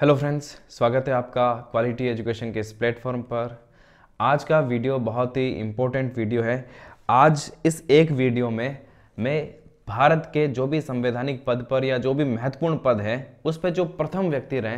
hello friends स्वागत है आपका क्वालिटी एजुकेशन के इस प्लेटफॉर्म पर आज का वीडियो बहुत ही इम्पोर्टेंट वीडियो है आज इस एक वीडियो में मैं भारत के जो भी संवैधानिक पद पर या जो भी महत्वपूर्ण पद हैं उस पर जो प्रथम व्यक्ति रहे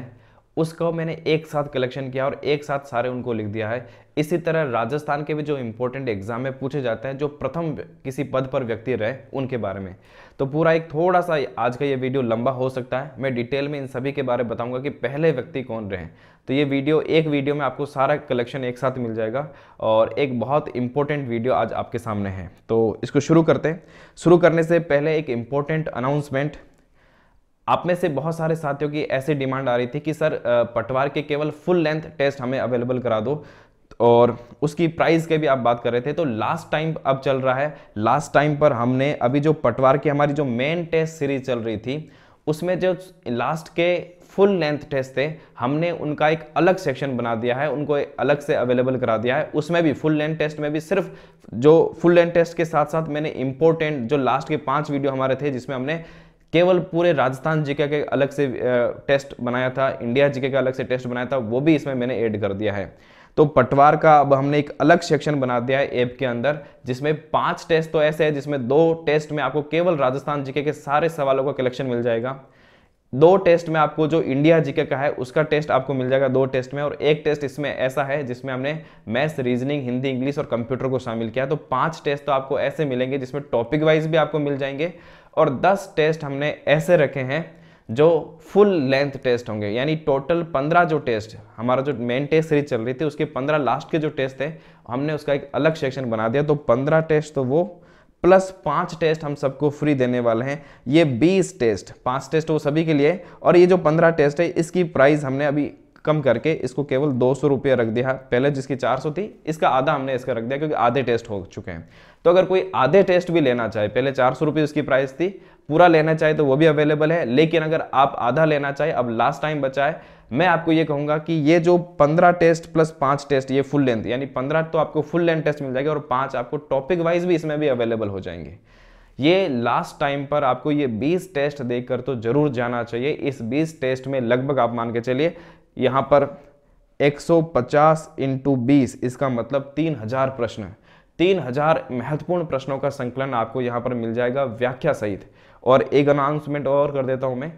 उसको मैंने एक साथ कलेक्शन किया और एक साथ सारे उनको लिख दिया है इसी तरह राजस्थान के भी जो इम्पोर्टेंट एग्जाम में पूछे जाते हैं जो प्रथम किसी पद पर व्यक्ति रहे उनके बारे में तो पूरा एक थोड़ा सा आज का ये वीडियो लंबा हो सकता है मैं डिटेल में इन सभी के बारे में बताऊंगा कि पहले व्यक्ति कौन रहे तो ये वीडियो एक वीडियो में आपको सारा कलेक्शन एक साथ मिल जाएगा और एक बहुत इंपॉर्टेंट वीडियो आज आपके सामने है तो इसको शुरू करते हैं शुरू करने से पहले एक इम्पोर्टेंट अनाउंसमेंट आप में से बहुत सारे साथियों की ऐसी डिमांड आ रही थी कि सर पटवार के केवल फुल लेंथ टेस्ट हमें अवेलेबल करा दो और उसकी प्राइस के भी आप बात कर रहे थे तो लास्ट टाइम अब चल रहा है लास्ट टाइम पर हमने अभी जो पटवार की हमारी जो मेन टेस्ट सीरीज चल रही थी उसमें जो लास्ट के फुल लेंथ टेस्ट थे हमने उनका एक अलग सेक्शन बना दिया है उनको अलग से अवेलेबल करा दिया है उसमें भी फुल लेंथ टेस्ट में भी सिर्फ जो फुल लेंथ टेस्ट के साथ साथ मैंने इंपॉर्टेंट जो लास्ट के पांच वीडियो हमारे थे जिसमें हमने केवल पूरे राजस्थान जीके के अलग से टेस्ट बनाया था इंडिया जीके का अलग से टेस्ट बनाया था वो भी इसमें मैंने ऐड कर दिया है तो पटवार का अब हमने एक अलग सेक्शन बना दिया है ऐप के अंदर जिसमें पांच टेस्ट तो ऐसे है जिसमें दो टेस्ट में आपको केवल राजस्थान जीके के सारे सवालों का कलेक्शन मिल जाएगा दो टेस्ट में आपको जो इंडिया जीके का है उसका टेस्ट आपको मिल जाएगा दो टेस्ट में और एक टेस्ट इसमें ऐसा है जिसमें हमने मैथ्स रीजनिंग हिंदी इंग्लिश और कंप्यूटर को शामिल किया तो पांच टेस्ट तो आपको ऐसे मिलेंगे जिसमें टॉपिक वाइज भी आपको मिल जाएंगे और 10 टेस्ट हमने ऐसे रखे हैं जो फुल लेंथ टेस्ट होंगे यानी टोटल 15 जो टेस्ट हमारा जो मेन टेस्ट सीरीज चल रही थी उसके 15 लास्ट के जो टेस्ट थे हमने उसका एक अलग सेक्शन बना दिया तो 15 टेस्ट तो वो प्लस पाँच टेस्ट हम सबको फ्री देने वाले हैं ये बीस टेस्ट पाँच टेस्ट वो सभी के लिए और ये जो पंद्रह टेस्ट है इसकी प्राइस हमने अभी कम करके इसको केवल दो सौ रुपये रख दिया पहले जिसकी चार सौ थी इसका आधा हमने इसका रख दिया क्योंकि आधे टेस्ट हो चुके हैं तो अगर कोई आधे टेस्ट भी लेना चाहे पहले चार सौ रुपये उसकी प्राइस थी पूरा लेना चाहे तो वो भी अवेलेबल है लेकिन अगर आप आधा लेना चाहे अब लास्ट टाइम बचा है मैं आपको ये कहूंगा कि ये जो पंद्रह टेस्ट प्लस पांच टेस्ट ये फुल लेंथ यानी पंद्रह तो आपको फुल लेंथ टेस्ट मिल जाएगा और पांच आपको टॉपिक वाइज भी इसमें भी अवेलेबल हो जाएंगे ये लास्ट टाइम पर आपको ये 20 टेस्ट देखकर तो जरूर जाना चाहिए इस 20 टेस्ट में लगभग आप मान के चलिए यहाँ पर 150 इंटू बीस इसका मतलब 3000 प्रश्न 3000 महत्वपूर्ण प्रश्नों का संकलन आपको यहाँ पर मिल जाएगा व्याख्या सहित और एक अनाउंसमेंट और कर देता हूँ मैं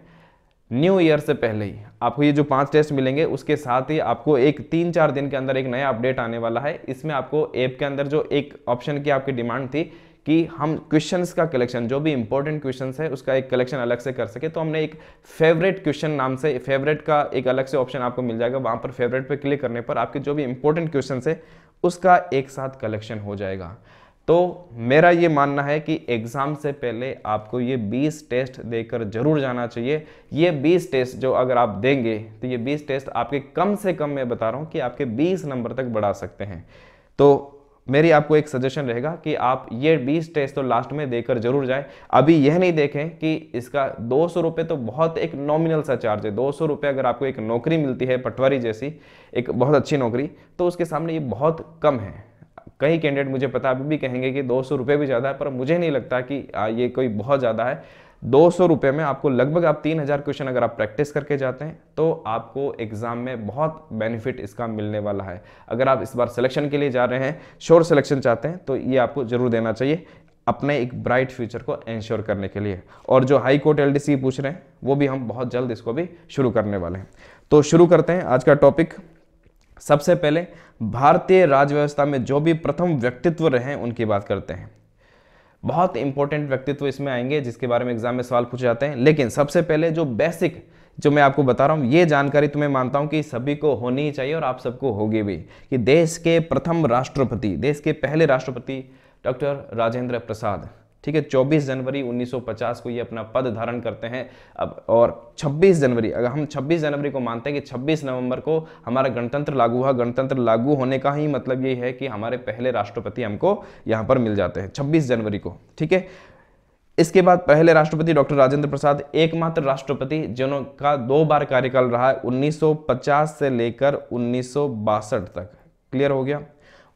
न्यू ईयर से पहले ही आपको ये जो पांच टेस्ट मिलेंगे उसके साथ ही आपको एक तीन चार दिन के अंदर एक नया अपडेट आने वाला है इसमें आपको ऐप के अंदर जो एक ऑप्शन की आपकी डिमांड थी कि हम क्वेश्चंस का कलेक्शन जो भी इंपॉर्टेंट क्वेश्चंस है उसका एक कलेक्शन अलग से कर सके तो हमने एक फेवरेट क्वेश्चन नाम से फेवरेट का एक अलग से ऑप्शन आपको मिल जाएगा वहाँ पर फेवरेट पर क्लिक करने पर आपके जो भी इंपॉर्टेंट क्वेश्चन है उसका एक साथ कलेक्शन हो जाएगा तो मेरा ये मानना है कि एग्ज़ाम से पहले आपको ये 20 टेस्ट देकर ज़रूर जाना चाहिए ये 20 टेस्ट जो अगर आप देंगे तो ये 20 टेस्ट आपके कम से कम मैं बता रहा हूँ कि आपके 20 नंबर तक बढ़ा सकते हैं तो मेरी आपको एक सजेशन रहेगा कि आप ये 20 टेस्ट तो लास्ट में देकर जरूर जाएं अभी यह नहीं देखें कि इसका दो सौ तो बहुत एक नॉमिनल सा चार्ज है दो सौ अगर आपको एक नौकरी मिलती है पटवारी जैसी एक बहुत अच्छी नौकरी तो उसके सामने ये बहुत कम है कई कैंडिडेट मुझे पता अभी भी कहेंगे कि दो सौ भी ज़्यादा है पर मुझे नहीं लगता कि ये कोई बहुत ज़्यादा है दो सौ रुपये में आपको लगभग आप तीन हज़ार क्वेश्चन अगर आप प्रैक्टिस करके जाते हैं तो आपको एग्ज़ाम में बहुत बेनिफिट इसका मिलने वाला है अगर आप इस बार सिलेक्शन के लिए जा रहे हैं श्योर सिलेक्शन चाहते हैं तो ये आपको ज़रूर देना चाहिए अपने एक ब्राइट फ्यूचर को इंश्योर करने के लिए और जो हाई कोर्ट एल पूछ रहे हैं वो भी हम बहुत जल्द इसको भी शुरू करने वाले हैं तो शुरू करते हैं आज का टॉपिक सबसे पहले भारतीय राज्य व्यवस्था में जो भी प्रथम व्यक्तित्व रहे उनकी बात करते हैं बहुत इंपॉर्टेंट व्यक्तित्व इसमें आएंगे जिसके बारे में एग्जाम में सवाल पूछे जाते हैं लेकिन सबसे पहले जो बेसिक जो मैं आपको बता रहा हूँ ये जानकारी तुम्हें तो मानता हूँ कि सभी को होनी चाहिए और आप सबको होगी भी कि देश के प्रथम राष्ट्रपति देश के पहले राष्ट्रपति डॉक्टर राजेंद्र प्रसाद ठीक है 24 जनवरी 1950 को ये अपना पद धारण करते हैं अब और 26 जनवरी अगर हम 26 जनवरी को मानते हैं कि 26 नवंबर को हमारा गणतंत्र लागू हुआ गणतंत्र लागू होने का ही मतलब ये है कि हमारे पहले राष्ट्रपति हमको यहाँ पर मिल जाते हैं छब्बीस जनवरी को ठीक है इसके बाद पहले राष्ट्रपति डॉक्टर राजेंद्र प्रसाद एकमात्र राष्ट्रपति जिन्हों का दो बार कार्यकाल रहा है 1950 से लेकर उन्नीस तक क्लियर हो गया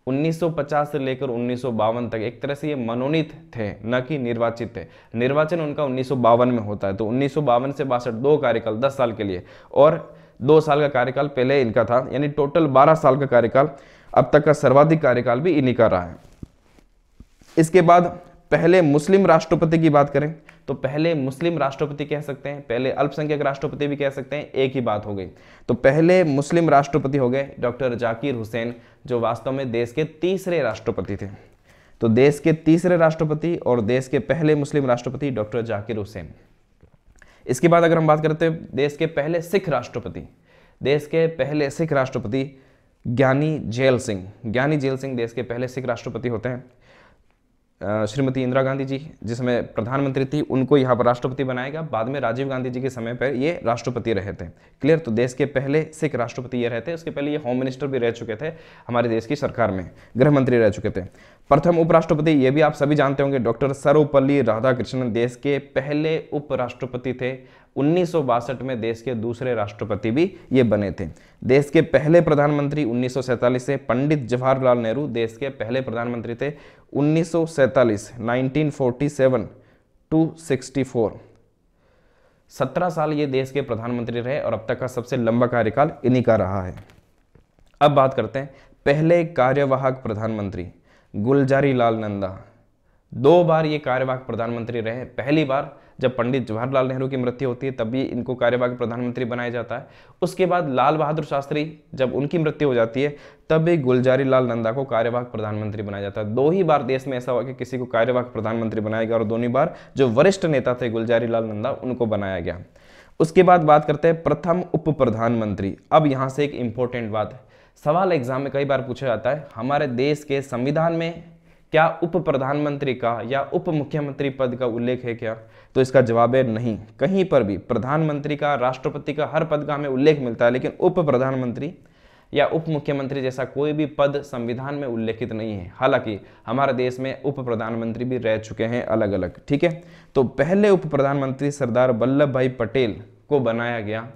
1950 से लेकर उन्नीस तक एक तरह से ये मनोनीत थे न कि निर्वाचित थे निर्वाचन उनका उन्नीस में होता है तो उन्नीस से बासठ दो कार्यकाल दस साल के लिए और दो साल का कार्यकाल पहले इनका था यानी टोटल बारह साल का कार्यकाल अब तक का सर्वाधिक कार्यकाल भी इन्हीं का रहा है इसके बाद पहले मुस्लिम राष्ट्रपति की बात करें तो पहले मुस्लिम राष्ट्रपति कह सकते हैं पहले अल्पसंख्यक राष्ट्रपति भी कह सकते हैं एक ही बात हो गई तो पहले मुस्लिम राष्ट्रपति हो गए डॉक्टर जाकिर हुसैन जो वास्तव में देश के तीसरे राष्ट्रपति थे तो देश के तीसरे राष्ट्रपति और देश के पहले मुस्लिम राष्ट्रपति डॉक्टर जाकिर हुसैन इसके बाद अगर हम बात करते हैं देश के पहले सिख राष्ट्रपति देश के पहले सिख राष्ट्रपति ज्ञानी जेल सिंह ज्ञानी जेल सिंह देश के पहले सिख राष्ट्रपति होते हैं श्रीमती इंदिरा गांधी जी जिस समय प्रधानमंत्री थी उनको यहाँ पर राष्ट्रपति बनाएगा बाद में राजीव गांधी जी के समय पर ये राष्ट्रपति रहे थे क्लियर तो देश के पहले सिख राष्ट्रपति ये रहे थे उसके पहले ये होम मिनिस्टर भी रह चुके थे हमारे देश की सरकार में गृह मंत्री रह चुके थे प्रथम उपराष्ट्रपति ये भी आप सभी जानते होंगे डॉक्टर सर्वपल्ली राधाकृष्णन देश के पहले उपराष्ट्रपति थे उन्नीस में देश के दूसरे राष्ट्रपति भी ये बने थे देश के पहले प्रधानमंत्री उन्नीस से पंडित जवाहरलाल नेहरू देश के पहले प्रधानमंत्री थे उन्नीस सौ सैतालीस nineteen forty seven two four सत्रह साल ये देश के प्रधानमंत्री रहे और अब तक का सबसे लंबा कार्यकाल इन्हीं का रहा है अब बात करते हैं पहले कार्यवाहक प्रधानमंत्री गुलजारी लाल नंदा दो बार ये कार्यवाहक प्रधानमंत्री रहे पहली बार जब पंडित जवाहरलाल नेहरू की मृत्यु होती है तब भी इनको कार्यवाहक प्रधानमंत्री बनाया जाता है उसके बाद लाल बहादुर शास्त्री जब उनकी मृत्यु हो जाती है तब भी गुलजारी लाल नंदा को कार्यवाहक प्रधानमंत्री बनाया जाता है दो ही बार देश में ऐसा हुआ कि किसी को कार्यवाहक प्रधानमंत्री बनाया गया और दोनों बार जो वरिष्ठ नेता थे गुलजारी लाल नंदा उनको बनाया गया उसके बाद बात करते हैं प्रथम उप प्रधानमंत्री अब यहाँ से एक इम्पोर्टेंट बात है सवाल एग्जाम में कई बार पूछा जाता है हमारे देश के संविधान में क्या उप प्रधानमंत्री का या उप मुख्यमंत्री पद का उल्लेख है क्या तो इसका जवाब है नहीं कहीं पर भी प्रधानमंत्री का राष्ट्रपति का हर पद का हमें उल्लेख मिलता है लेकिन उप प्रधानमंत्री या उप मुख्यमंत्री जैसा कोई भी पद संविधान में उल्लेखित नहीं है हालांकि हमारे देश में उप प्रधानमंत्री भी रह चुके हैं अलग अलग ठीक है तो पहले उप प्रधानमंत्री सरदार वल्लभ भाई पटेल को बनाया गया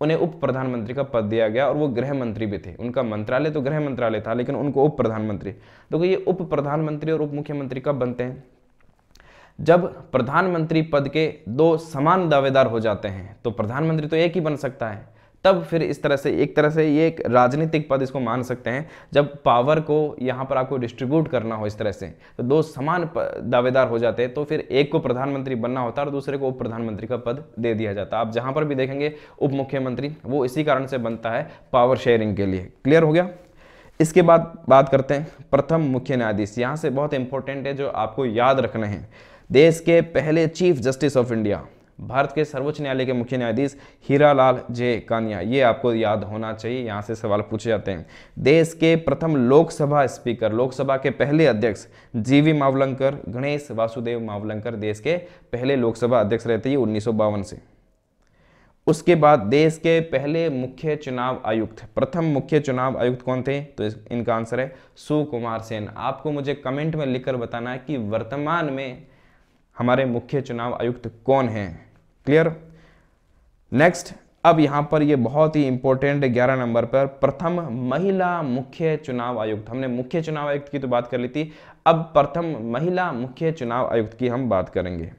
उन्हें उप प्रधानमंत्री का पद दिया गया और वो गृह मंत्री भी थे उनका मंत्रालय तो गृह मंत्रालय था लेकिन उनको उप प्रधानमंत्री देखो तो ये उप प्रधानमंत्री और उप मुख्यमंत्री कब बनते हैं जब प्रधानमंत्री पद के दो समान दावेदार हो जाते हैं तो प्रधानमंत्री तो एक ही बन सकता है तब फिर इस तरह से एक तरह से ये एक राजनीतिक पद इसको मान सकते हैं जब पावर को यहाँ पर आपको डिस्ट्रीब्यूट करना हो इस तरह से तो दो समान दावेदार हो जाते हैं तो फिर एक को प्रधानमंत्री बनना होता है और दूसरे को उप प्रधानमंत्री का पद दे दिया जाता है आप जहाँ पर भी देखेंगे उप मुख्यमंत्री वो इसी कारण से बनता है पावर शेयरिंग के लिए क्लियर हो गया इसके बाद बात करते हैं प्रथम मुख्य न्यायाधीश यहाँ से बहुत इंपॉर्टेंट है जो आपको याद रखना है देश के पहले chief justice of India Bharat के सर्वोच्च न्यायालय के मुख्य न्यायाधीश हीरालाल जे कानिया ये आपको याद होना चाहिए यहाँ से सवाल पूछे जाते हैं देश के प्रथम लोकसभा स्पीकर लोकसभा के पहले अध्यक्ष जीवी मावलंकर गणेश वासुदेव मावलंकर देश के पहले लोकसभा अध्यक्ष रहते हैं उन्नीस से उसके बाद देश के पहले मुख्य चुनाव आयुक्त प्रथम मुख्य चुनाव आयुक्त कौन थे तो इनका आंसर है सुकुमार सेन आपको मुझे कमेंट में लिखकर बताना है कि वर्तमान में हमारे मुख्य चुनाव आयुक्त कौन हैं क्लियर नेक्स्ट अब यहां पर ये बहुत ही इंपॉर्टेंट ग्यारह नंबर पर प्रथम महिला मुख्य चुनाव आयुक्त हमने मुख्य चुनाव आयुक्त की तो बात कर ली थी अब प्रथम महिला मुख्य चुनाव आयुक्त की हम बात करेंगे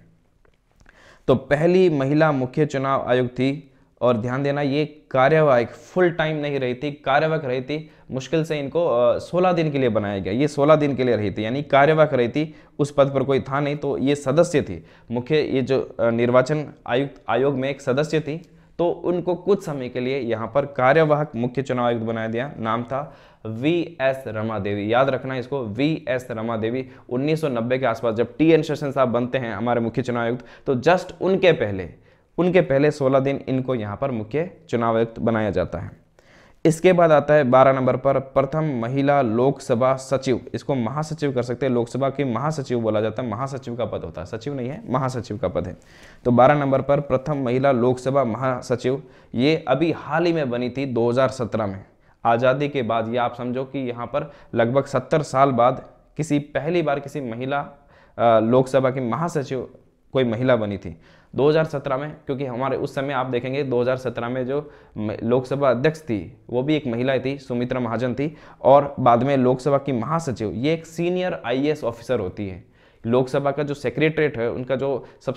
तो पहली महिला मुख्य चुनाव आयुक्त थी और ध्यान देना ये कार्यवाहक फुल टाइम नहीं रही थी कार्यवाहक रही थी मुश्किल से इनको सोलह दिन के लिए बनाया गया ये सोलह दिन के लिए रही थी यानी कार्यवाहक रही थी उस पद पर कोई था नहीं तो ये सदस्य थी मुख्य ये जो निर्वाचन आयुक्त आयोग में एक सदस्य थी तो उनको कुछ समय के लिए यहाँ पर कार्यवाहक मुख्य चुनाव आयुक्त बनाया गया नाम था वी एस रमा देवी याद रखना इसको वी एस रमा देवी 1990 के आसपास जब टी एन शेषन साहब बनते हैं हमारे मुख्य चुनाव आयुक्त तो जस्ट उनके पहले उनके पहले 16 दिन इनको यहाँ पर मुख्य चुनाव आयुक्त बनाया जाता है इसके बाद आता है बारह नंबर पर प्रथम महिला लोकसभा सचिव इसको महासचिव कर सकते हैं लोकसभा के महासचिव बोला जाता है महासचिव का पद होता है सचिव नहीं है महासचिव का पद है तो बारह नंबर पर प्रथम महिला लोकसभा महासचिव ये अभी हाल ही में बनी थी 2017 में आज़ादी के बाद ये आप समझो कि यहाँ पर लगभग सत्तर साल बाद किसी पहली बार किसी महिला लोकसभा की महासचिव कोई महिला बनी थी 2017 में क्योंकि हमारे उस समय आप देखेंगे 2017 में जो लोकसभा अध्यक्ष थी वो भी एक महिला थी सुमित्रा महाजन थी और बाद में लोकसभा की महासचिव ये एक सीनियर आईएएस ऑफिसर होती है लोकसभा का जो सेक्रेटरीट है उनका जो सब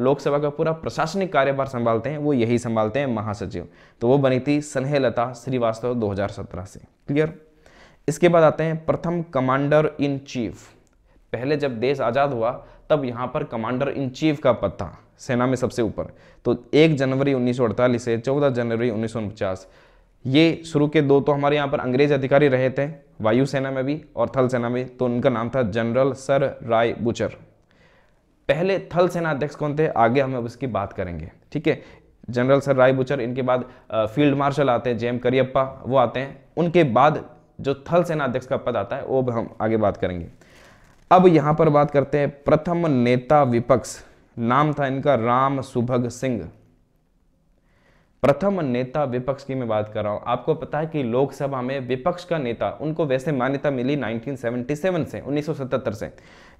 लोकसभा का पूरा प्रशासनिक कार्यभार संभालते हैं वो यही संभालते हैं महासचिव तो वो बनी थी स्नेहलता श्रीवास्तव 2017 से क्लियर इसके बाद आते हैं प्रथम कमांडर इन चीफ पहले जब देश आज़ाद हुआ तब यहाँ पर कमांडर इन चीफ का पद था सेना में सबसे ऊपर तो एक जनवरी उन्नीस से चौदह जनवरी उन्नीस ये शुरू के दो तो हमारे यहाँ पर अंग्रेज अधिकारी रहे थे वायुसेना में भी और थल सेना में तो उनका नाम था जनरल सर राय बुचर पहले थल सेना अध्यक्ष कौन थे आगे हम अब इसकी बात करेंगे ठीक है जनरल सर राय बुचर इनके बाद फील्ड मार्शल आते हैं जेम करियप्पा वो आते हैं उनके बाद जो थल सेना अध्यक्ष का पद आता है वो हम आगे बात करेंगे अब यहाँ पर बात करते हैं प्रथम नेता विपक्ष नाम था इनका राम सुभग सिंह प्रथम नेता विपक्ष की मैं बात कर रहा हूं आपको पता है कि लोकसभा में विपक्ष का नेता उनको वैसे मान्यता मिली 1977 से 1977 से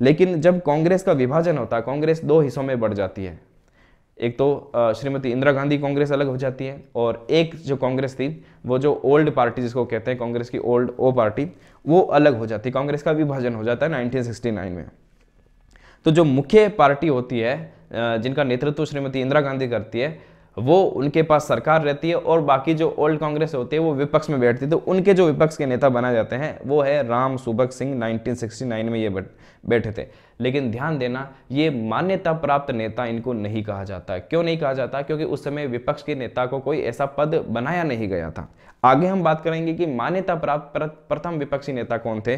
लेकिन जब कांग्रेस का विभाजन होता है कांग्रेस दो हिस्सों में बढ़ जाती है एक तो श्रीमती इंदिरा गांधी कांग्रेस अलग हो जाती है और एक जो कांग्रेस थी वो जो ओल्ड पार्टी जिसको कहते हैं कांग्रेस की ओल्ड ओ पार्टी वो अलग हो जाती है कांग्रेस का विभाजन हो जाता है नाइनटीन में तो जो मुख्य पार्टी होती है जिनका नेतृत्व श्रीमती इंदिरा गांधी करती है वो उनके पास सरकार रहती है और बाकी जो ओल्ड कांग्रेस होती है वो विपक्ष में बैठती है तो उनके जो विपक्ष के नेता बनाए जाते हैं वो है राम सुबक सिंह 1969 में ये बैठे थे लेकिन ध्यान देना ये मान्यता प्राप्त नेता इनको नहीं कहा जाता क्यों नहीं कहा जाता क्योंकि उस समय विपक्ष के नेता को कोई ऐसा पद बनाया नहीं गया था आगे हम बात करेंगे कि मान्यता प्राप्त प्रथम विपक्षी नेता कौन थे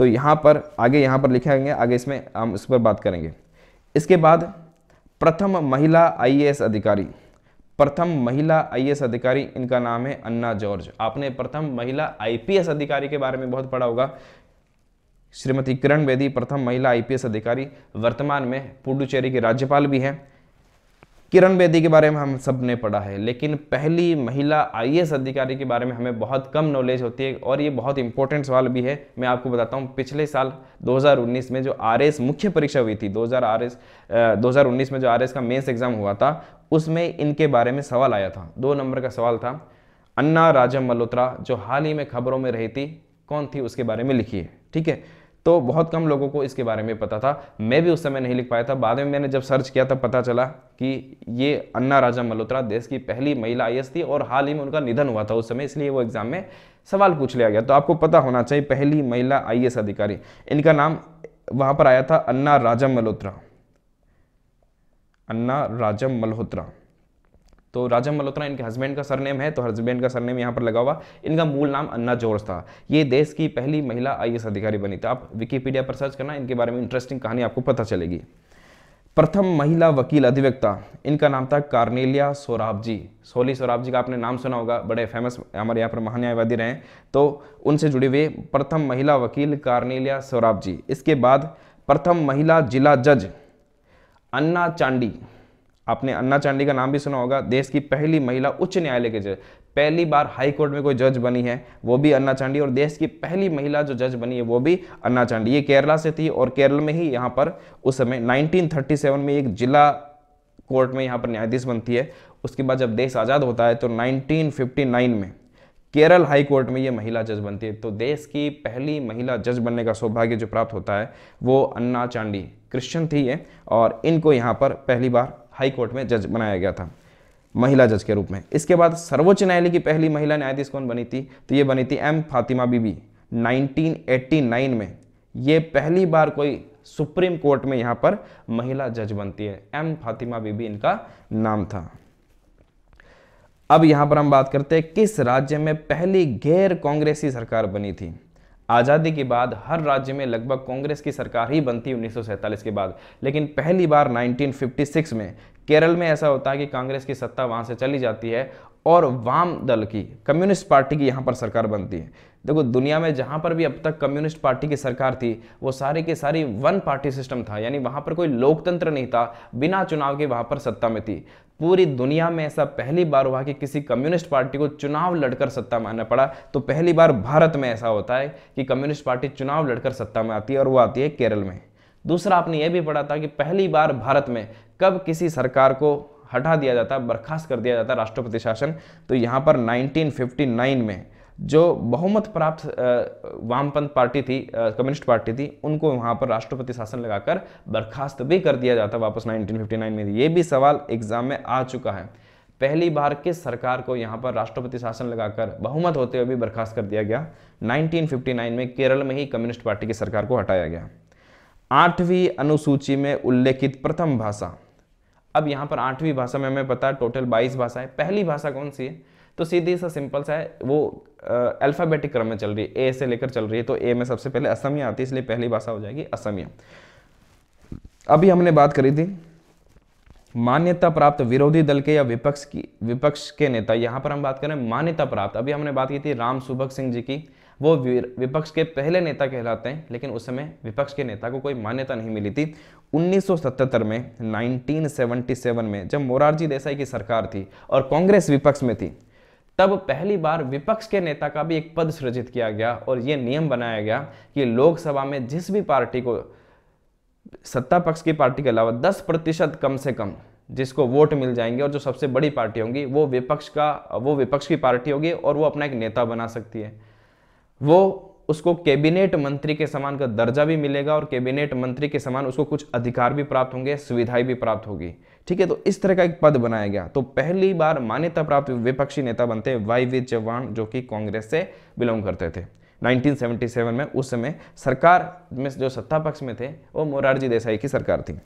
तो यहाँ पर आगे यहाँ पर लिखे गया आगे इसमें हम इस पर बात करेंगे इसके बाद प्रथम महिला आईएएस अधिकारी प्रथम महिला आईएएस अधिकारी इनका नाम है अन्ना जॉर्ज आपने प्रथम महिला आईपीएस अधिकारी के बारे में बहुत पढ़ा होगा श्रीमती किरण बेदी प्रथम महिला आईपीएस अधिकारी वर्तमान में पुडुचेरी के राज्यपाल भी हैं किरण बेदी के बारे में हम सब ने पढ़ा है लेकिन पहली महिला आईएएस अधिकारी के बारे में हमें बहुत कम नॉलेज होती है और ये बहुत इंपॉर्टेंट सवाल भी है मैं आपको बताता हूँ पिछले साल 2019 में जो आरएस मुख्य परीक्षा हुई थी 2000 आरएस 2019 में जो आरएस का मेंस एग्जाम हुआ था उसमें इनके बारे में सवाल आया था दो नंबर का सवाल था अन्ना राजा मल्होत्रा जो हाल ही में खबरों में रही थी कौन थी उसके बारे में लिखी है ठीक है तो बहुत कम लोगों को इसके बारे में पता था मैं भी उस समय नहीं लिख पाया था बाद में मैंने जब सर्च किया तब पता चला कि ये अन्ना राजा मल्होत्रा देश की पहली महिला आई थी और हाल ही में उनका निधन हुआ था उस समय इसलिए वो एग्ज़ाम में सवाल पूछ लिया गया तो आपको पता होना चाहिए पहली महिला आई अधिकारी इनका नाम वहाँ पर आया था अन्ना राजा मल्होत्रा अन्ना राजम मल्होत्रा तो राजा मल्होत्रा इनके हस्बैंड का सरनेम है तो हस्बैंड का सरनेम यहाँ पर लगा हुआ इनका मूल नाम अन्ना जोर्ज था ये देश की पहली महिला आई अधिकारी बनी थी आप विकीपीडिया पर सर्च करना इनके बारे में इंटरेस्टिंग कहानी आपको पता चलेगी प्रथम महिला वकील अधिवक्ता इनका नाम था Cornelia Sorabji Soli Sorabji का आपने नाम सुना होगा बड़े फेमस हमारे यहाँ पर महान्यायवादी रहे तो उनसे जुड़ी हुए प्रथम महिला वकील कार्नेलिया सोराब जी इसके बाद प्रथम महिला जिला जज अन्ना चांडी आपने अन्ना चांडी का नाम भी सुना होगा देश की पहली महिला उच्च न्यायालय के जज पहली बार हाई कोर्ट में कोई जज बनी है वो भी अन्ना चांडी और देश की पहली महिला जो जज बनी है वो भी अन्ना चांडी ये केरला से थी और केरल में ही यहाँ पर उस समय 1937 में एक जिला कोर्ट में यहाँ पर न्यायाधीश बनती है उसके बाद जब देश आज़ाद होता है तो नाइनटीन में केरल हाई कोर्ट में ये महिला जज बनती है तो देश की पहली महिला जज बनने का सौभाग्य जो प्राप्त होता है वो अन्ना चांडी क्रिश्चियन थी ये और इनको यहाँ पर पहली बार हाई कोर्ट में जज बनाया गया था महिला जज के रूप में इसके बाद सर्वोच्च न्यायालय की पहली महिला न्यायाधीश कौन बनी थी तो ये बनी थी एम फातिमा बीबी 1989 में ये पहली बार कोई सुप्रीम कोर्ट में यहाँ पर महिला जज बनती है एम फातिमा बीबी इनका नाम था अब यहाँ पर हम बात करते हैं किस राज्य में पहली गैर कांग्रेसी सरकार बनी थी आज़ादी के बाद हर राज्य में लगभग कांग्रेस की सरकार ही बनती उन्नीस के बाद लेकिन पहली बार 1956 में केरल में ऐसा होता है कि कांग्रेस की सत्ता वहाँ से चली जाती है और वाम दल की कम्युनिस्ट पार्टी की यहाँ पर सरकार बनती है देखो दुनिया में जहाँ पर भी अब तक कम्युनिस्ट पार्टी की सरकार थी वो सारे के सारी वन पार्टी सिस्टम था यानी वहाँ पर कोई लोकतंत्र नहीं था बिना चुनाव के वहाँ पर सत्ता में थी पूरी दुनिया में ऐसा पहली बार हुआ कि किसी कम्युनिस्ट पार्टी को चुनाव लड़कर सत्ता में आना पड़ा तो पहली बार भारत में ऐसा होता है कि कम्युनिस्ट पार्टी चुनाव लड़कर सत्ता में आती है और वो आती है केरल में दूसरा आपने ये भी पढ़ा था कि पहली बार भारत में कब किसी सरकार को हटा दिया जाता बर्खास्त कर दिया जाता राष्ट्रपति शासन तो यहाँ पर 1959 में जो बहुमत प्राप्त वामपंथ पार्टी थी कम्युनिस्ट पार्टी थी उनको वहाँ पर राष्ट्रपति शासन लगाकर बर्खास्त भी कर दिया जाता वापस 1959 में ये भी सवाल एग्जाम में आ चुका है पहली बार किस सरकार को यहाँ पर राष्ट्रपति शासन लगाकर बहुमत होते हुए भी बर्खास्त कर दिया गया 1959 में केरल में ही कम्युनिस्ट पार्टी की सरकार को हटाया गया आठवीं अनुसूची में उल्लेखित प्रथम भाषा अब यहाँ पर आठवीं भाषा में हमें पता है टोटल बाईस भाषा है पहली भाषा कौन सी है तो सीधी सा सिंपल सा है वो अल्फ़ाबेटिक क्रम में चल रही है ए से लेकर चल रही है तो ए में सबसे पहले असमिया आती है इसलिए पहली भाषा हो जाएगी असमिया अभी हमने बात करी थी मान्यता प्राप्त विरोधी दल के या विपक्ष की विपक्ष के नेता यहाँ पर हम बात करें मान्यता प्राप्त अभी हमने बात की थी राम सुभग सिंह जी की वो विपक्ष के पहले नेता कहलाते हैं लेकिन उस समय विपक्ष के नेता को कोई मान्यता नहीं मिली थी 1977 में 1977 में जब मोरारजी देसाई की सरकार थी और कांग्रेस विपक्ष में थी तब पहली बार विपक्ष के नेता का भी एक पद सृजित किया गया और ये नियम बनाया गया कि लोकसभा में जिस भी पार्टी को सत्ता पक्ष की पार्टी के अलावा 10 प्रतिशत कम से कम जिसको वोट मिल जाएंगे और जो सबसे बड़ी पार्टी होंगी वो विपक्ष का वो विपक्ष की पार्टी होगी और वो अपना एक नेता बना सकती है वो उसको कैबिनेट मंत्री के समान का दर्जा भी मिलेगा और कैबिनेट मंत्री के समान उसको कुछ अधिकार भी प्राप्त होंगे सुविधाएं भी प्राप्त होगी ठीक है तो इस तरह का एक पद बनाया गया तो पहली बार मान्यता प्राप्त विपक्षी नेता बनते वाई वी चौहान जो कि कांग्रेस से बिलोंग करते थे 1977 में उस समय सरकार में जो सत्ता पक्ष में थे वो मोरारजी देसाई की सरकार थी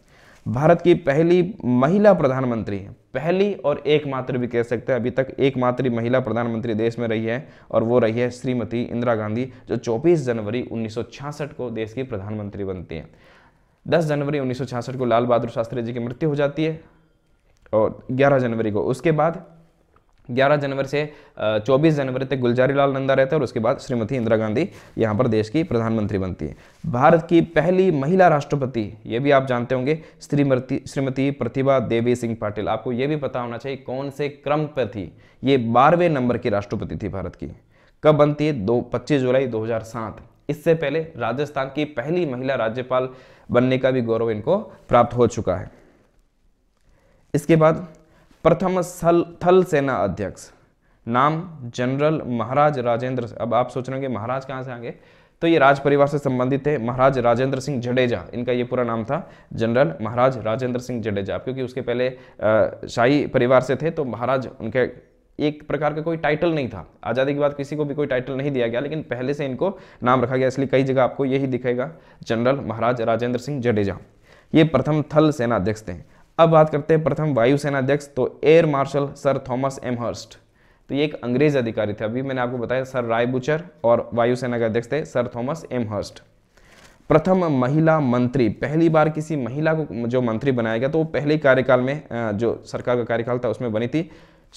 भारत की पहली महिला प्रधानमंत्री है पहली और एकमात्र भी कह सकते हैं अभी तक एकमात्र महिला प्रधानमंत्री देश में रही है और वो रही है श्रीमती इंदिरा गांधी जो 24 जनवरी 1966 को देश की प्रधानमंत्री बनती हैं 10 जनवरी 1966 को लाल बहादुर शास्त्री जी की मृत्यु हो जाती है और 11 जनवरी को उसके बाद 11 जनवरी से 24 जनवरी तक गुलजारी लाल नंदा रहते हैं और उसके बाद श्रीमती इंदिरा गांधी यहां पर देश की प्रधानमंत्री बनती है भारत की पहली महिला राष्ट्रपति ये भी आप जानते होंगे श्रीमती श्रीमती प्रतिभा देवी सिंह पाटिल आपको ये भी पता होना चाहिए कौन से क्रम पर थी ये बारहवें नंबर की राष्ट्रपति थी भारत की कब बनती है दो पच्चीस जुलाई दो इससे पहले राजस्थान की पहली महिला राज्यपाल बनने का भी गौरव इनको प्राप्त हो चुका है इसके बाद प्रथम स्थल थल सेना अध्यक्ष नाम जनरल महाराज राजेंद्र अब आप सोच रहे महाराज कहाँ से आगे तो ये राज परिवार से संबंधित थे महाराज राजेंद्र सिंह जडेजा इनका ये पूरा नाम था जनरल महाराज राजेंद्र सिंह जडेजा क्योंकि उसके पहले शाही परिवार से थे तो महाराज उनके एक प्रकार का कोई टाइटल नहीं था आज़ादी के बाद किसी को भी कोई टाइटल नहीं दिया गया लेकिन पहले से इनको नाम रखा गया इसलिए कई जगह आपको यही दिखेगा जनरल महाराज राजेंद्र सिंह जडेजा ये प्रथम थल सेना अध्यक्ष थे अब बात करते हैं प्रथम वायुसेना अध्यक्ष तो air marshal sir Thomas Elmhirst तो ये एक अंग्रेज अधिकारी थे अभी मैंने आपको बताया सर राय बुचर और वायुसेना के अध्यक्ष थे सर थॉमस एम हर्स्ट प्रथम महिला मंत्री पहली बार किसी महिला को जो मंत्री बनाया गया तो वो पहले कार्यकाल में जो सरकार का कार्यकाल था उसमें बनी थी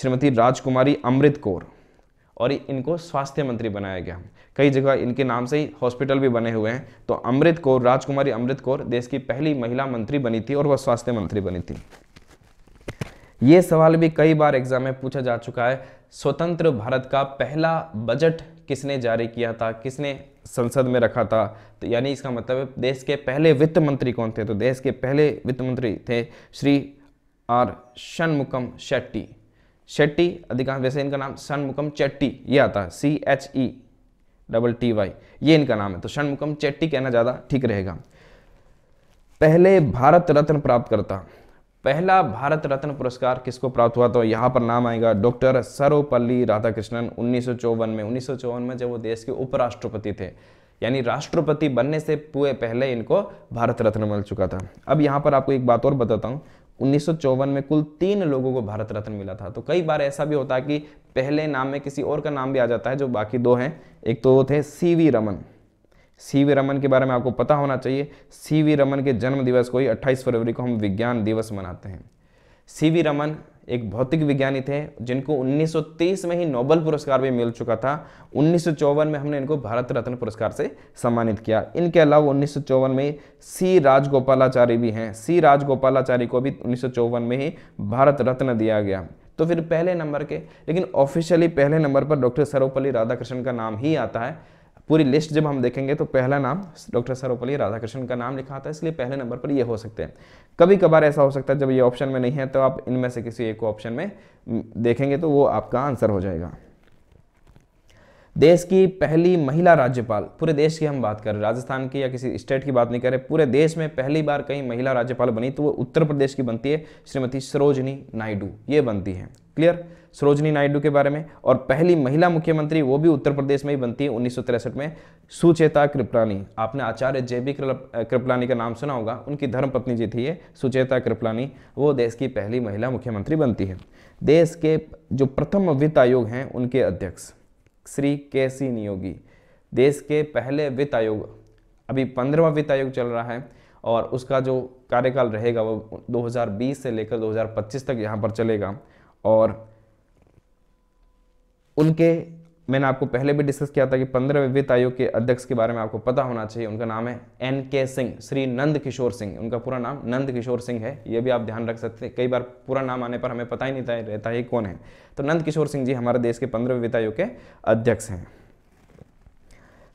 श्रीमती राजकुमारी अमृत कौर और इनको स्वास्थ्य मंत्री बनाया गया कई जगह इनके नाम से ही हॉस्पिटल भी बने हुए हैं तो अमृत कौर राजकुमारी अमृत कौर देश की पहली महिला मंत्री बनी थी और वह स्वास्थ्य मंत्री बनी थी ये सवाल भी कई बार एग्जाम में पूछा जा चुका है स्वतंत्र भारत का पहला बजट किसने जारी किया था किसने संसद में रखा था तो यानी इसका मतलब देश के पहले वित्त मंत्री कौन थे तो देश के पहले वित्त मंत्री थे श्री आर शनमुकम शेट्टी शेट्टी अधिकांश वैसे इनका नाम षणमुखम चेट्टी ये आता है C H E double T Y ये इनका नाम है तो षणमुखम चेट्टी कहना ज़्यादा ठीक रहेगा पहले भारत रत्न प्राप्त करता पहला भारत रत्न पुरस्कार किसको प्राप्त हुआ तो यहाँ पर नाम आएगा डॉक्टर सर्वपल्ली राधाकृष्णन उन्नीस में उन्नीस में जब वो देश के उपराष्ट्रपति थे यानी राष्ट्रपति बनने से पूरे पहले इनको भारत रत्न मिल चुका था अब यहाँ पर आपको एक बात और बताता हूँ उन्नीस में कुल तीन लोगों को भारत रत्न मिला था तो कई बार ऐसा भी होता है कि पहले नाम में किसी और का नाम भी आ जाता है जो बाकी दो हैं एक तो वो थे C V Raman C V Raman के बारे में आपको पता होना चाहिए सी वी रमन के जन्म दिवस को ही 28 फरवरी को हम विज्ञान दिवस मनाते हैं सी वी रमन एक भौतिक विज्ञानी थे जिनको 1930 में ही नोबल पुरस्कार भी मिल चुका था उन्नीस में हमने इनको भारत रत्न पुरस्कार से सम्मानित किया इनके अलावा उन्नीस में सी राजगोपालाचार्य भी हैं सी राजगोपालाचार्य को भी उन्नीस में ही भारत रत्न दिया गया तो फिर पहले नंबर के लेकिन ऑफिशियली पहले नंबर पर डॉक्टर सर्वपल्ली राधाकृष्णन का नाम ही आता है पूरी लिस्ट जब हम देखेंगे तो पहला नाम डॉक्टर सर्वपल्ली राधाकृष्णन का नाम लिखा है इसलिए पहले नंबर पर ये हो सकते हैं कभी कभार ऐसा हो सकता है जब ये ऑप्शन में नहीं है तो आप इनमें से किसी एक ऑप्शन में देखेंगे तो वो आपका आंसर हो जाएगा देश की पहली महिला राज्यपाल पूरे देश की हम बात कर रहे राजस्थान की या किसी स्टेट की बात नहीं कर रहे पूरे देश में पहली बार कहीं महिला राज्यपाल बनी तो वो उत्तर प्रदेश की बनती है श्रीमती सरोजनी नायडू ये बनती है क्लियर सरोजनी नायडू के बारे में और पहली महिला मुख्यमंत्री वो भी उत्तर प्रदेश में ही बनती है उन्नीस में सुचेता कृपलानी आपने आचार्य जे बी कृपलानी का नाम सुना होगा उनकी धर्मपत्नी जी थी ये सुचेता कृपलानी वो देश की पहली महिला मुख्यमंत्री बनती है देश के जो प्रथम वित्त आयोग हैं उनके अध्यक्ष श्री के सी नियोगी देश के पहले वित्त आयोग अभी पंद्रहवा वित्त आयोग चल रहा है और उसका जो कार्यकाल रहेगा वो 2020 से लेकर 2025 तक यहाँ पर चलेगा और उनके मैंने आपको पहले भी डिस्कस किया था कि पंद्रहवें वित्त आयोग के अध्यक्ष के बारे में आपको पता होना चाहिए उनका नाम है एन के सिंह श्री नंद किशोर सिंह उनका पूरा नाम नंद किशोर सिंह है ये भी आप ध्यान रख सकते हैं कई बार पूरा नाम आने पर हमें पता ही नहीं रहता है कौन है तो नंद किशोर सिंह जी हमारे देश के पंद्रहवें वित्त आयोग के अध्यक्ष हैं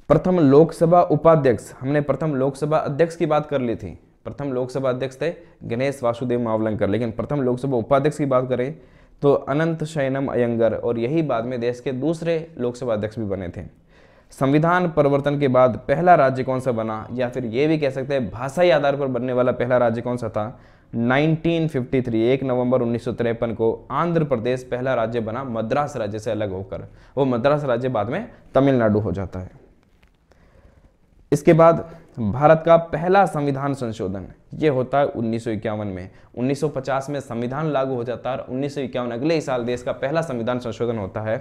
प्रथम लोकसभा उपाध्यक्ष हमने प्रथम लोकसभा अध्यक्ष की बात कर ली थी प्रथम लोकसभा अध्यक्ष थे गणेश वासुदेव मावलंकर लेकिन प्रथम लोकसभा उपाध्यक्ष की बात करें तो अनंत शयनम अयंगर और यही बाद में देश के दूसरे लोकसभा अध्यक्ष भी बने थे संविधान परिवर्तन के बाद पहला राज्य कौन सा बना या फिर ये भी कह सकते हैं भाषाई आधार पर बनने वाला पहला राज्य कौन सा था 1953 एक नवंबर उन्नीस को आंध्र प्रदेश पहला राज्य बना मद्रास राज्य से अलग होकर वो मद्रास राज्य बाद में तमिलनाडु हो जाता है इसके बाद भारत का पहला संविधान संशोधन ये होता है उन्नीस में 1950 में संविधान लागू हो जाता है और उन्नीस अगले ही साल देश का पहला संविधान संशोधन होता है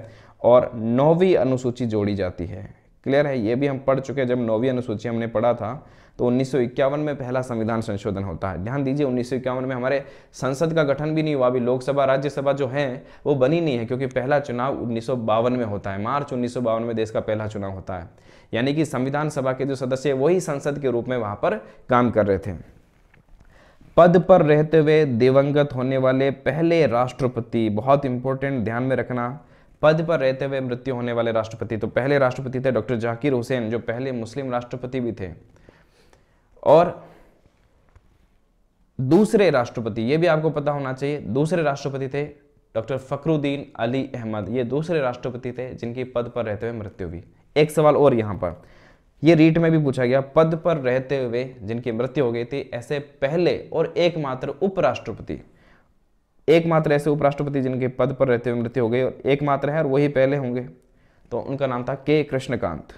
और नौवीं अनुसूची जोड़ी जाती है क्लियर है ये भी हम पढ़ चुके हैं जब नौवीं अनुसूची हमने पढ़ा था तो उन्नीस में पहला संविधान संशोधन होता है ध्यान दीजिए उन्नीस में हमारे संसद का गठन भी नहीं हुआ अभी लोकसभा राज्यसभा जो है वो बनी नहीं है क्योंकि पहला चुनाव उन्नीस में होता है मार्च उन्नीस में देश का पहला चुनाव होता है यानी कि संविधान सभा के जो सदस्य है वही संसद के रूप में वहाँ पर काम कर रहे थे पद पर रहते हुए दिवंगत होने वाले पहले राष्ट्रपति बहुत इंपॉर्टेंट ध्यान में रखना पद पर रहते हुए मृत्यु होने वाले राष्ट्रपति तो पहले राष्ट्रपति थे डॉक्टर जाकिर हुसैन जो पहले मुस्लिम राष्ट्रपति भी थे और दूसरे राष्ट्रपति ये भी आपको पता होना चाहिए दूसरे राष्ट्रपति थे डॉक्टर फखरुद्दीन अली अहमद ये दूसरे राष्ट्रपति थे जिनकी पद पर रहते हुए मृत्यु हुई एक सवाल और यहां पर ये रीट में भी पूछा गया पद पर रहते हुए जिनकी मृत्यु हो गई थी ऐसे पहले और एकमात्र उपराष्ट्रपति एकमात्र ऐसे उपराष्ट्रपति जिनके पद पर रहते हुए मृत्यु हो गई और एकमात्र है और वही पहले होंगे तो उनका नाम था के कृष्णकांत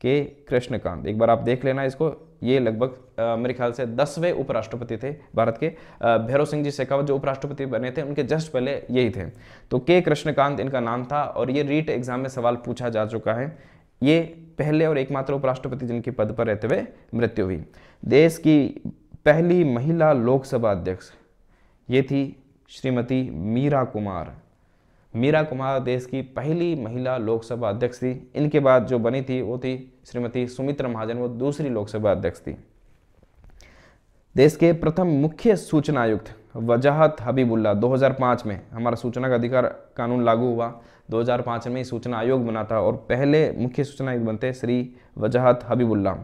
के कृष्णकांत एक बार आप देख लेना इसको ये लगभग मेरे ख्याल से दसवें उपराष्ट्रपति थे भारत के भैरव सिंह जी शेखावत जो उपराष्ट्रपति बने थे उनके जस्ट पहले यही थे तो के कृष्णकांत इनका नाम था और ये रीट एग्जाम में सवाल पूछा जा चुका है ये पहले और एकमात्र उपराष्ट्रपति जिनके पद पर रहते हुए मृत्यु हुई देश की पहली महिला लोकसभा अध्यक्ष ये थी श्रीमती मीरा कुमार मीरा कुमार देश की पहली महिला लोकसभा अध्यक्ष थी इनके बाद जो बनी थी वो थी श्रीमती सुमित्रा महाजन वो दूसरी लोकसभा अध्यक्ष थी देश के प्रथम मुख्य सूचना आयुक्त वजाहत हबीबुल्ला 2005 में हमारा सूचना का अधिकार कानून लागू हुआ 2005 में सूचना आयोग बना था और पहले मुख्य सूचना आयुक्त बनते श्री वजाहत हबीबुल्ला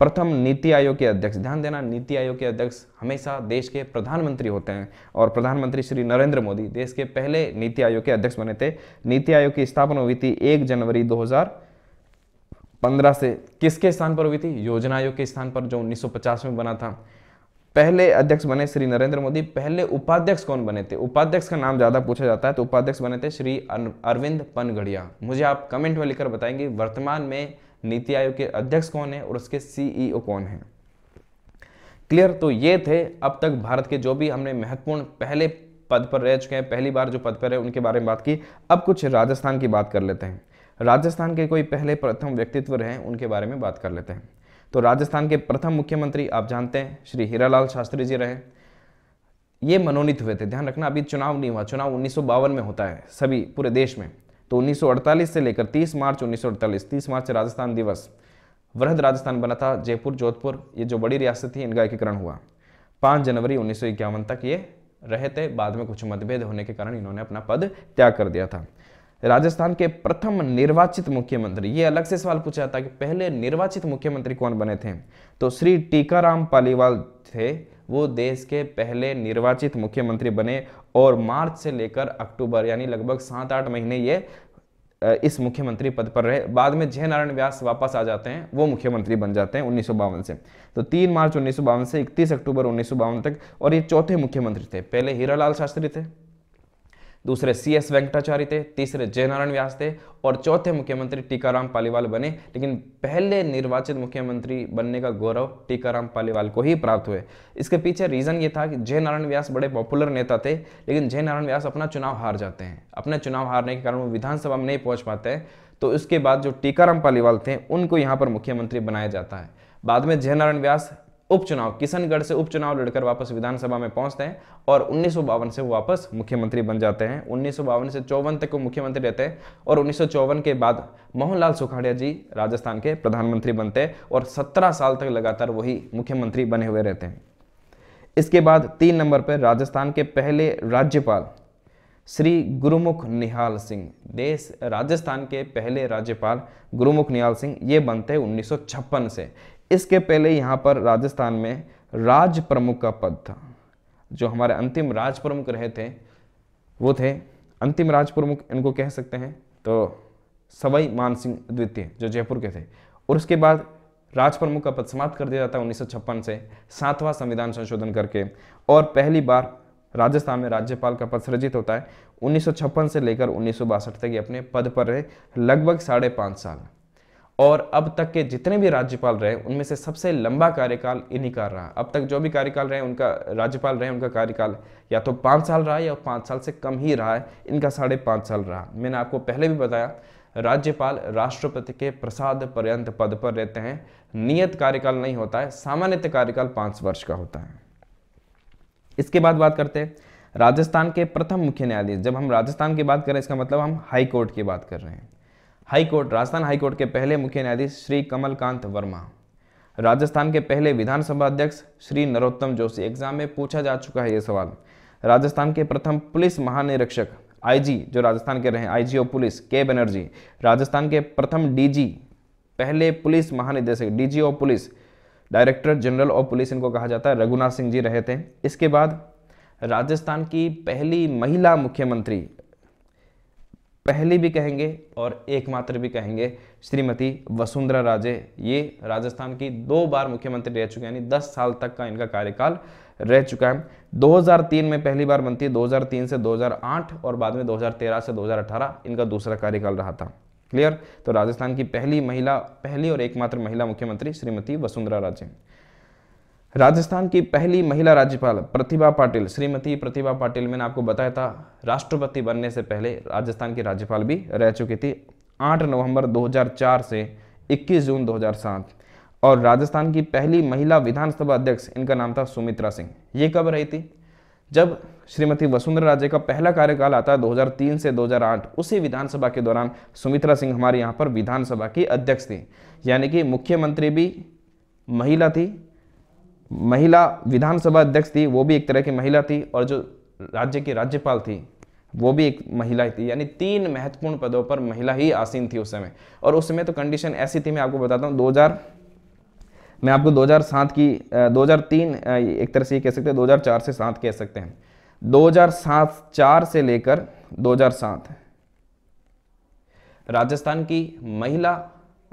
प्रथम नीति आयोग के अध्यक्ष ध्यान देना नीति आयोग के अध्यक्ष हमेशा देश के प्रधानमंत्री होते हैं और प्रधानमंत्री श्री नरेंद्र मोदी देश के पहले नीति आयोग के अध्यक्ष बने थे नीति आयोग की स्थापना हुई थी एक जनवरी 2015 से किसके स्थान पर हुई थी योजना आयोग के स्थान पर जो 1950 में बना था पहले अध्यक्ष बने श्री नरेंद्र मोदी पहले उपाध्यक्ष कौन बने थे उपाध्यक्ष का नाम ज़्यादा पूछा जाता है तो उपाध्यक्ष बने थे श्री अरविंद पनगढ़िया मुझे आप कमेंट में लिखकर बताएंगे वर्तमान में नीति आयोग के अध्यक्ष कौन है और उसके सीईओ e कौन है क्लियर तो ये थे अब तक भारत के जो भी हमने महत्वपूर्ण पहले पद पर रह चुके हैं पहली बार जो पद पर है उनके बारे में बात की अब कुछ राजस्थान की बात कर लेते हैं राजस्थान के कोई पहले प्रथम व्यक्तित्व रहे उनके बारे में बात कर लेते हैं तो राजस्थान के प्रथम मुख्यमंत्री आप जानते हैं श्री हीरालाल शास्त्री जी रहे ये मनोनीत हुए थे ध्यान रखना अभी चुनाव नहीं हुआ चुनाव उन्नीस में होता है सभी पूरे देश में तो 1948 से लेकर 30 मार्च 1948 30 मार्च राजस्थान दिवस वृहद राजस्थान बना था जयपुर जोधपुर ये जो बड़ी रियासत थी इनका एकीकरण हुआ 5 जनवरी उन्नीस तक ये रहे थे बाद में कुछ मतभेद होने के कारण इन्होंने अपना पद त्याग कर दिया था राजस्थान के प्रथम निर्वाचित मुख्यमंत्री ये अलग से सवाल पूछा था कि पहले निर्वाचित मुख्यमंत्री कौन बने थे तो श्री टीकाराम पालीवाल थे वो देश के पहले निर्वाचित मुख्यमंत्री बने और मार्च से लेकर अक्टूबर यानी लगभग सात आठ महीने ये इस मुख्यमंत्री पद पर रहे बाद में जय नारायण व्यास वापस आ जाते हैं वो मुख्यमंत्री बन जाते हैं उन्नीस से तो तीन मार्च उन्नीस से इकतीस अक्टूबर उन्नीस तक और ये चौथे मुख्यमंत्री थे पहले हीरालाल शास्त्री थे दूसरे सी एस वेंकटाचार्य थे तीसरे जयनारायण व्यास थे और चौथे मुख्यमंत्री टीकाराम पालीवाल बने लेकिन पहले निर्वाचित मुख्यमंत्री बनने का गौरव टीकाराम पालीवाल को ही प्राप्त हुए इसके पीछे रीज़न ये था कि जयनारायण व्यास बड़े पॉपुलर नेता थे लेकिन जयनारायण व्यास अपना चुनाव हार जाते हैं अपने चुनाव हारने के कारण वो विधानसभा में नहीं पहुँच पाते हैं तो उसके बाद जो टीकाराम पालीवाल थे उनको यहाँ पर मुख्यमंत्री बनाया जाता है बाद में जयनारायण व्यास उपचुनाव किशनगढ़ से उपचुनाव लड़कर वापस विधानसभा में पहुंचते हैं और उन्नीस से वो वापस मुख्यमंत्री बन जाते हैं उन्नीस से चौवन तक वो मुख्यमंत्री रहते हैं और उन्नीस के बाद मोहनलाल सुखाड़िया जी राजस्थान के प्रधानमंत्री बनते हैं और सत्रह साल तक लगातार वही मुख्यमंत्री बने हुए रहते हैं इसके बाद तीन नंबर पर राजस्थान के पहले राज्यपाल श्री गुरुमुख निहाल सिंह देश राजस्थान के पहले राज्यपाल गुरुमुख निहाल सिंह ये बनते हैं उन्नीस से इसके पहले यहाँ पर राजस्थान में राज प्रमुख का पद था जो हमारे अंतिम राज प्रमुख रहे थे वो थे अंतिम राज प्रमुख इनको कह सकते हैं तो सवाई मानसिंह द्वितीय जो जयपुर के थे और उसके बाद राज प्रमुख का पद समाप्त कर दिया जाता है उन्नीस से सातवां संविधान संशोधन करके और पहली बार राजस्थान में राज्यपाल का पद सृजित होता है उन्नीस से लेकर उन्नीस तक ये अपने पद पर रहे लगभग साढ़े पाँच साल और अब तक के जितने भी राज्यपाल रहे उनमें से सबसे लंबा कार्यकाल इन्हीं का रहा अब तक जो भी कार्यकाल रहे उनका राज्यपाल रहे उनका कार्यकाल या तो पाँच साल रहा या पाँच साल से कम ही रहा है इनका साढ़े पाँच साल रहा मैंने आपको पहले भी बताया राज्यपाल राष्ट्रपति के प्रसाद पर्यंत पद पर रहते हैं नियत कार्यकाल नहीं होता है सामान्यतः कार्यकाल पाँच वर्ष का होता है इसके बाद बात करते हैं राजस्थान के प्रथम मुख्य न्यायाधीश जब हम राजस्थान की बात करें इसका मतलब हम हाई कोर्ट की बात कर रहे हैं high court Rajasthan high court के पहले मुख्य न्यायाधीश श्री कमलकांत वर्मा राजस्थान के पहले विधानसभा अध्यक्ष श्री नरोत्तम जोशी एग्जाम में पूछा जा चुका है ये सवाल राजस्थान के प्रथम पुलिस महानिरीक्षक आईजी जो राजस्थान के रहे आईजी ऑफ पुलिस के बनर्जी राजस्थान के प्रथम डीजी पहले पुलिस महानिदेशक DG of police director general of police इनको कहा जाता है रघुनाथ सिंह जी रहे थे इसके बाद राजस्थान की पहली महिला मुख्यमंत्री पहली भी कहेंगे और एकमात्र भी कहेंगे श्रीमती वसुंधरा राजे ये राजस्थान की दो बार मुख्यमंत्री रह चुके हैं यानी 10 साल तक का इनका कार्यकाल रह चुका है 2003 में पहली बार बनती है 2003 से 2008 और बाद में 2013 से 2018 इनका दूसरा कार्यकाल रहा था क्लियर तो राजस्थान की पहली महिला पहली और एकमात्र महिला मुख्यमंत्री श्रीमती वसुंधरा राजे राजस्थान की पहली महिला राज्यपाल प्रतिभा पाटिल श्रीमती प्रतिभा पाटिल मैंने आपको बताया था राष्ट्रपति बनने से पहले राजस्थान की राज्यपाल भी रह चुकी थी 8 नवंबर 2004 से 21 जून 2007 और राजस्थान की पहली महिला विधानसभा अध्यक्ष इनका नाम था सुमित्रा सिंह ये कब रही थी जब श्रीमती वसुंधरा राजे का पहला कार्यकाल आता है 2003 से 2008 उसी विधानसभा के दौरान सुमित्रा सिंह हमारे यहाँ पर विधानसभा की अध्यक्ष थी यानी कि मुख्यमंत्री भी महिला थी महिला विधानसभा अध्यक्ष थी वो भी एक तरह की महिला थी और जो राज्य की राज्यपाल थी वो भी एक महिला ही थी यानी तीन महत्वपूर्ण पदों पर महिला ही आसीन थी उस समय और उस समय तो कंडीशन ऐसी थी मैं आपको बताता हूँ दो मैं आपको 2007 की 2003 एक तरह से ये कह सकते हैं 2004 से सात कह सकते हैं 2007 चार से लेकर 2007 राजस्थान की महिला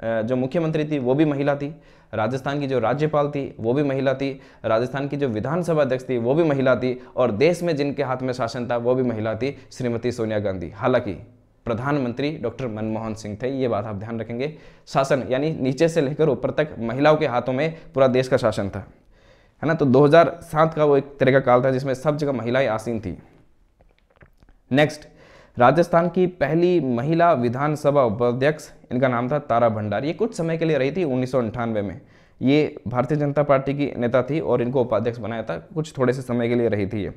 जो मुख्यमंत्री थी वो भी महिला थी राजस्थान की जो राज्यपाल थी वो भी महिला थी राजस्थान की जो विधानसभा अध्यक्ष थी वो भी महिला थी और देश में जिनके हाथ में शासन था वो भी महिला थी श्रीमती सोनिया गांधी हालांकि प्रधानमंत्री डॉक्टर मनमोहन सिंह थे ये बात आप ध्यान रखेंगे शासन यानी नीचे से लेकर ऊपर तक महिलाओं के हाथों में पूरा देश का शासन था है ना तो 2007 का वो एक तरह का काल था जिसमें सब जगह महिलाएं आसीन थी नेक्स्ट राजस्थान की पहली महिला विधानसभा उपाध्यक्ष इनका नाम था तारा भंडार ये कुछ समय के लिए रही थी उन्नीस में ये भारतीय जनता पार्टी की नेता थी और इनको उपाध्यक्ष बनाया था कुछ थोड़े से समय के लिए रही थी ये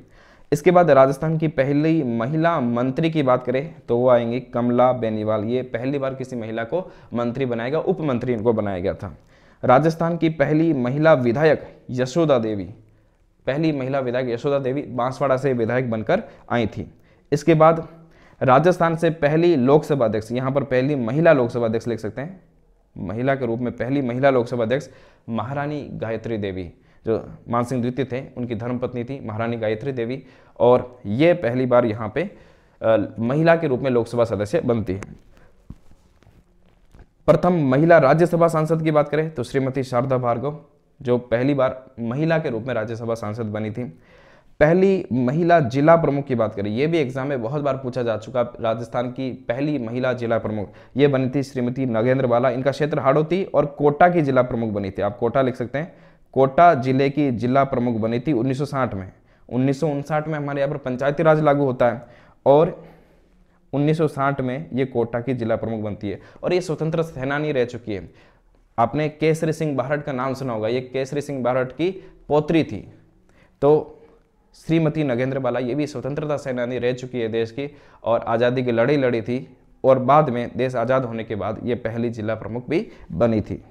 इसके बाद राजस्थान की पहली महिला मंत्री की बात करें तो वो आएंगी कमला बेनीवाल ये पहली बार किसी महिला को मंत्री बनाया गया उप मंत्री इनको बनाया गया था राजस्थान की पहली महिला विधायक यशोदा देवी पहली महिला विधायक यशोदा देवी बांसवाड़ा से विधायक बनकर आई थी इसके बाद राजस्थान से पहली लोकसभा अध्यक्ष यहां पर पहली महिला लोकसभा अध्यक्ष लिख सकते हैं महिला के रूप में पहली महिला लोकसभा अध्यक्ष महारानी गायत्री देवी जो मानसिंह द्वितीय थे उनकी धर्मपत्नी थी महारानी गायत्री देवी और ये पहली बार यहाँ पे महिला के रूप में लोकसभा सदस्य बनती है प्रथम महिला राज्यसभा सांसद की बात करें तो श्रीमती शारदा भार्गव जो पहली बार महिला के रूप में राज्यसभा सांसद बनी थी पहली महिला जिला प्रमुख की बात करें यह भी एग्जाम में बहुत बार पूछा जा चुका राजस्थान की पहली महिला जिला प्रमुख ये बनी थी श्रीमती नगेंद्र बाला इनका क्षेत्र हाड़ोती और कोटा की जिला प्रमुख बनी थी आप कोटा लिख सकते हैं कोटा जिले की जिला प्रमुख बनी थी उन्नीस में उन्नीस में हमारे यहाँ पर पंचायती राज लागू होता है और 1960 में ये कोटा की जिला प्रमुख बनती है और ये स्वतंत्र सेनानी रह चुकी है आपने केसरी सिंह बारट का नाम सुना होगा ये केसरी सिंह बारट की पोत्री थी तो श्रीमती नगेंद्र बाला ये भी स्वतंत्रता सेनानी रह चुकी है देश की और आज़ादी की लड़ाई लड़ी थी और बाद में देश आज़ाद होने के बाद ये पहली जिला प्रमुख भी बनी थी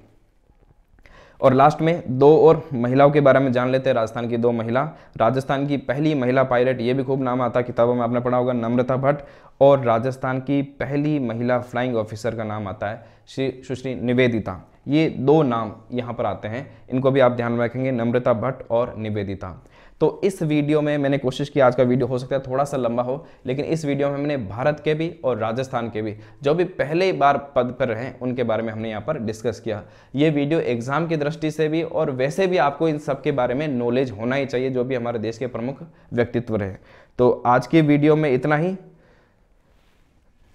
और लास्ट में दो और महिलाओं के बारे में जान लेते हैं राजस्थान की दो महिला राजस्थान की पहली महिला पायलट ये भी खूब नाम आता किताबों में आपने पढ़ा होगा नम्रता भट्ट और राजस्थान की पहली महिला फ्लाइंग ऑफिसर का नाम आता है श्री सुश्री निवेदिता ये दो नाम यहाँ पर आते हैं इनको भी आप ध्यान में रखेंगे नम्रता भट्ट और निवेदिता तो इस वीडियो में मैंने कोशिश की आज का वीडियो हो सकता है थोड़ा सा लंबा हो लेकिन इस वीडियो में हमने भारत के भी और राजस्थान के भी जो भी पहले बार पद पर रहे उनके बारे में हमने यहाँ पर डिस्कस किया ये वीडियो एग्जाम की दृष्टि से भी और वैसे भी आपको इन सब के बारे में नॉलेज होना ही चाहिए जो भी हमारे देश के प्रमुख व्यक्तित्व रहे तो आज के वीडियो में इतना ही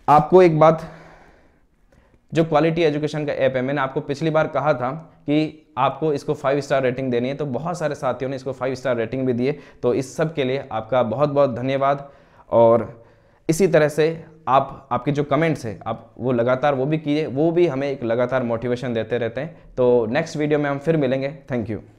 आपको एक बात जो क्वालिटी एजुकेशन का ऐप है मैंने आपको पिछली बार कहा था कि आपको इसको फाइव स्टार रेटिंग देनी है तो बहुत सारे साथियों ने इसको फाइव स्टार रेटिंग भी दिए तो इस सब के लिए आपका बहुत बहुत धन्यवाद और इसी तरह से आप आपके जो कमेंट्स हैं आप वो लगातार वो भी कीजिए वो भी हमें एक लगातार मोटिवेशन देते रहते हैं तो नेक्स्ट वीडियो में हम फिर मिलेंगे थैंक यू